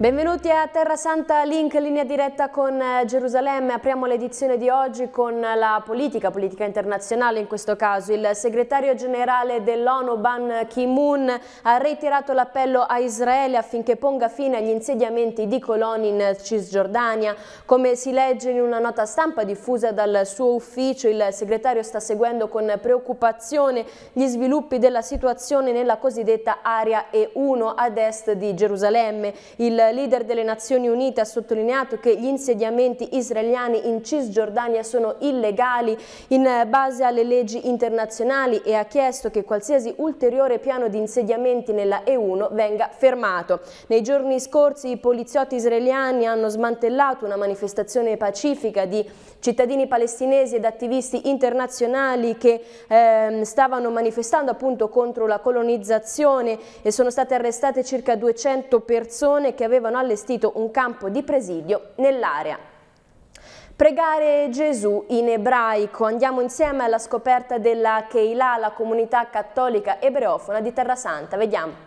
Benvenuti a Terra Santa Link, linea diretta con eh, Gerusalemme. Apriamo l'edizione di oggi con la politica, politica internazionale in questo caso. Il segretario generale dell'ONU Ban Ki-moon ha reiterato l'appello a Israele affinché ponga fine agli insediamenti di coloni in Cisgiordania. Come si legge in una nota stampa diffusa dal suo ufficio, il segretario sta seguendo con preoccupazione gli sviluppi della situazione nella cosiddetta area E1 ad est di Gerusalemme. Il leader delle Nazioni Unite ha sottolineato che gli insediamenti israeliani in Cisgiordania sono illegali in eh, base alle leggi internazionali e ha chiesto che qualsiasi ulteriore piano di insediamenti nella E1 venga fermato. Nei giorni scorsi i poliziotti israeliani hanno smantellato una manifestazione pacifica di cittadini palestinesi ed attivisti internazionali che eh, stavano manifestando appunto contro la colonizzazione e sono state arrestate circa 200 persone che avevano avevano allestito un campo di presidio nell'area. Pregare Gesù in ebraico. Andiamo insieme alla scoperta della Keilah, la comunità cattolica ebreofona di Terra Santa. Vediamo.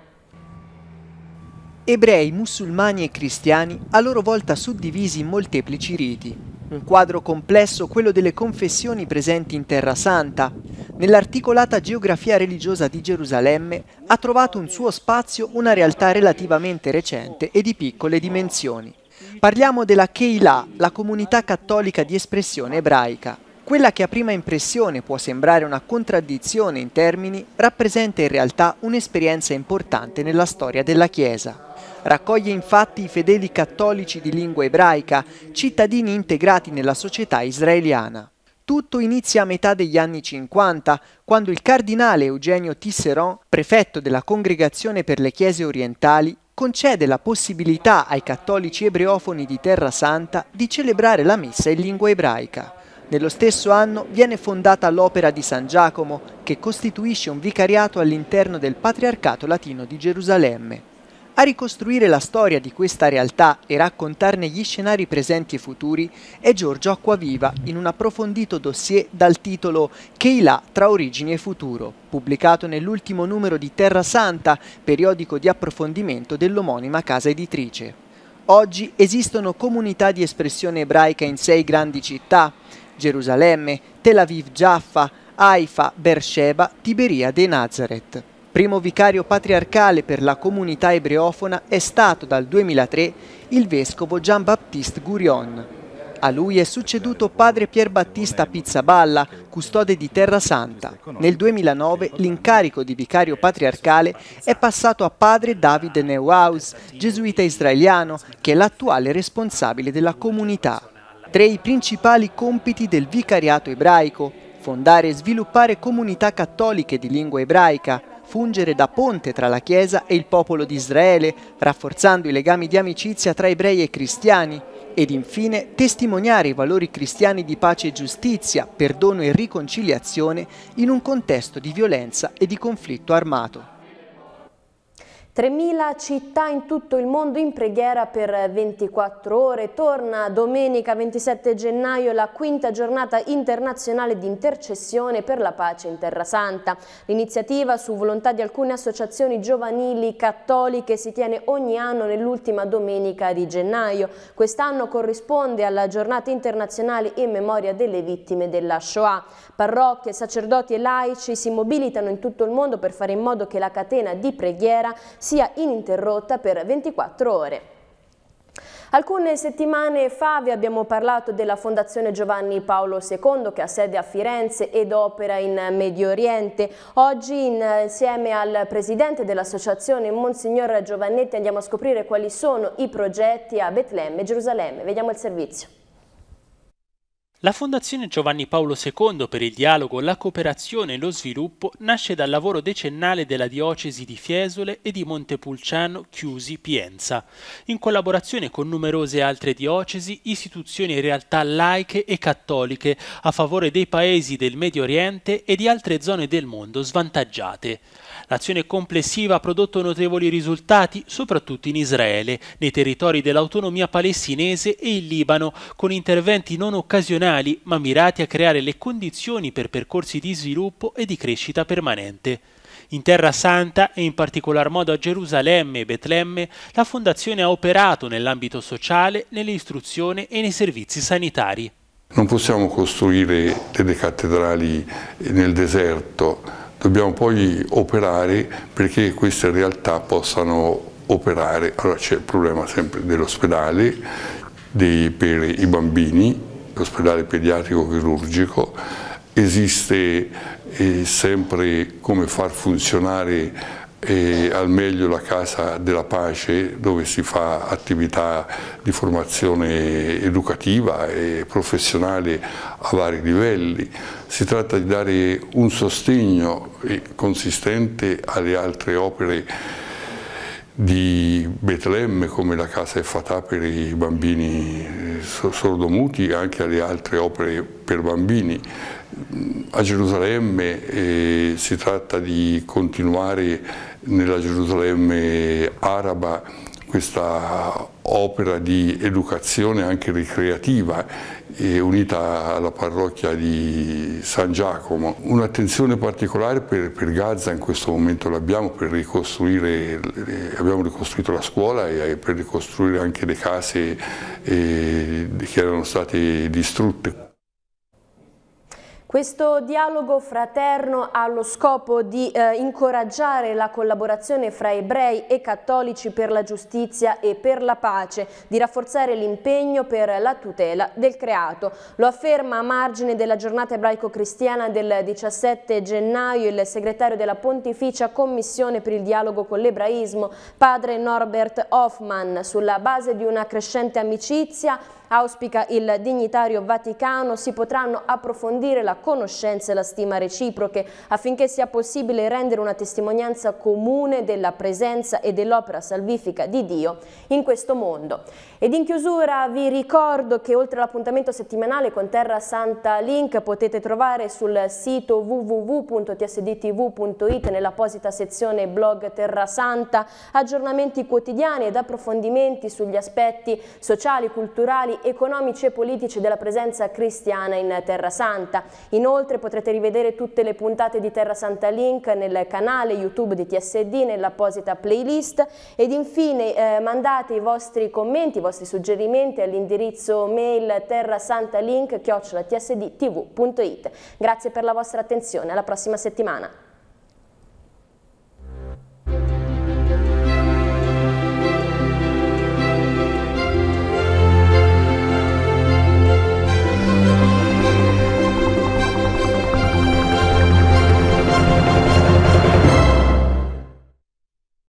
Ebrei, musulmani e cristiani, a loro volta suddivisi in molteplici riti. Un quadro complesso quello delle confessioni presenti in Terra Santa, nell'articolata geografia religiosa di Gerusalemme ha trovato un suo spazio una realtà relativamente recente e di piccole dimensioni. Parliamo della Keilah, la comunità cattolica di espressione ebraica. Quella che a prima impressione può sembrare una contraddizione in termini, rappresenta in realtà un'esperienza importante nella storia della Chiesa. Raccoglie infatti i fedeli cattolici di lingua ebraica, cittadini integrati nella società israeliana. Tutto inizia a metà degli anni 50, quando il cardinale Eugenio Tisserand, prefetto della Congregazione per le Chiese Orientali, concede la possibilità ai cattolici ebreofoni di Terra Santa di celebrare la messa in lingua ebraica. Nello stesso anno viene fondata l'Opera di San Giacomo, che costituisce un vicariato all'interno del Patriarcato Latino di Gerusalemme. A ricostruire la storia di questa realtà e raccontarne gli scenari presenti e futuri è Giorgio Acquaviva in un approfondito dossier dal titolo Keila tra origini e futuro, pubblicato nell'ultimo numero di Terra Santa, periodico di approfondimento dell'omonima casa editrice. Oggi esistono comunità di espressione ebraica in sei grandi città, Gerusalemme, Tel Aviv Jaffa, Haifa, Beersheba, Tiberia de Nazareth. Primo vicario patriarcale per la comunità ebreofona è stato dal 2003 il vescovo Jean-Baptiste Gurion. A lui è succeduto padre Pier Battista Pizzaballa, custode di Terra Santa. Nel 2009 l'incarico di vicario patriarcale è passato a padre David Neuhaus, gesuita israeliano, che è l'attuale responsabile della comunità. Tra i principali compiti del vicariato ebraico, fondare e sviluppare comunità cattoliche di lingua ebraica, fungere da ponte tra la Chiesa e il popolo di Israele, rafforzando i legami di amicizia tra ebrei e cristiani, ed infine testimoniare i valori cristiani di pace e giustizia, perdono e riconciliazione in un contesto di violenza e di conflitto armato. 3.000 città in tutto il mondo in preghiera per 24 ore. Torna domenica 27 gennaio la quinta giornata internazionale di intercessione per la pace in Terra Santa. L'iniziativa, su volontà di alcune associazioni giovanili cattoliche, si tiene ogni anno nell'ultima domenica di gennaio. Quest'anno corrisponde alla giornata internazionale in memoria delle vittime della Shoah. Parrocchie, sacerdoti e laici si mobilitano in tutto il mondo per fare in modo che la catena di preghiera sia ininterrotta per 24 ore. Alcune settimane fa vi abbiamo parlato della Fondazione Giovanni Paolo II che ha sede a Firenze ed opera in Medio Oriente. Oggi insieme al presidente dell'associazione Monsignor Giovannetti andiamo a scoprire quali sono i progetti a Betlemme e Gerusalemme. Vediamo il servizio. La Fondazione Giovanni Paolo II per il dialogo, la cooperazione e lo sviluppo nasce dal lavoro decennale della diocesi di Fiesole e di Montepulciano Chiusi Pienza, in collaborazione con numerose altre diocesi, istituzioni e realtà laiche e cattoliche a favore dei paesi del Medio Oriente e di altre zone del mondo svantaggiate. L'azione complessiva ha prodotto notevoli risultati, soprattutto in Israele, nei territori dell'autonomia palestinese e in Libano, con interventi non occasionali banali, ma mirati a creare le condizioni per percorsi di sviluppo e di crescita permanente. In Terra Santa e in particolar modo a Gerusalemme e Betlemme, la Fondazione ha operato nell'ambito sociale, nell'istruzione e nei servizi sanitari. Non possiamo costruire delle cattedrali nel deserto, dobbiamo poi operare perché queste realtà possano operare. Allora c'è il problema sempre dell'ospedale, per i bambini l'ospedale pediatrico chirurgico, esiste eh, sempre come far funzionare eh, al meglio la Casa della Pace dove si fa attività di formazione educativa e professionale a vari livelli. Si tratta di dare un sostegno eh, consistente alle altre opere di Betlemme come la casa e fatà per i bambini eh, sordomuti e anche alle altre opere per bambini. A Gerusalemme eh, si tratta di continuare nella Gerusalemme araba questa opera di educazione anche ricreativa eh, unita alla parrocchia di San Giacomo. Un'attenzione particolare per, per, Gaza in questo momento l'abbiamo per ricostruire, abbiamo ricostruito la scuola e eh, per ricostruire anche le case eh, che erano state distrutte. Questo dialogo fraterno ha lo scopo di eh, incoraggiare la collaborazione fra ebrei e cattolici per la giustizia e per la pace, di rafforzare l'impegno per la tutela del creato. Lo afferma a margine della giornata ebraico-cristiana del 17 gennaio il segretario della Pontificia Commissione per il dialogo con l'ebraismo, padre Norbert Hoffman, sulla base di una crescente amicizia Auspica il dignitario Vaticano si potranno approfondire la conoscenza e la stima reciproche affinché sia possibile rendere una testimonianza comune della presenza e dell'opera salvifica di Dio in questo mondo. Ed in chiusura vi ricordo che oltre all'appuntamento settimanale con Terra Santa Link potete trovare sul sito www.tsdtv.it nell'apposita sezione blog Terra Santa aggiornamenti quotidiani ed approfondimenti sugli aspetti sociali, culturali economici e politici della presenza cristiana in Terra Santa. Inoltre potrete rivedere tutte le puntate di Terra Santa Link nel canale YouTube di TSD, nell'apposita playlist ed infine eh, mandate i vostri commenti, i vostri suggerimenti all'indirizzo mail terrasantalink.tsdtv.it. Grazie per la vostra attenzione, alla prossima settimana.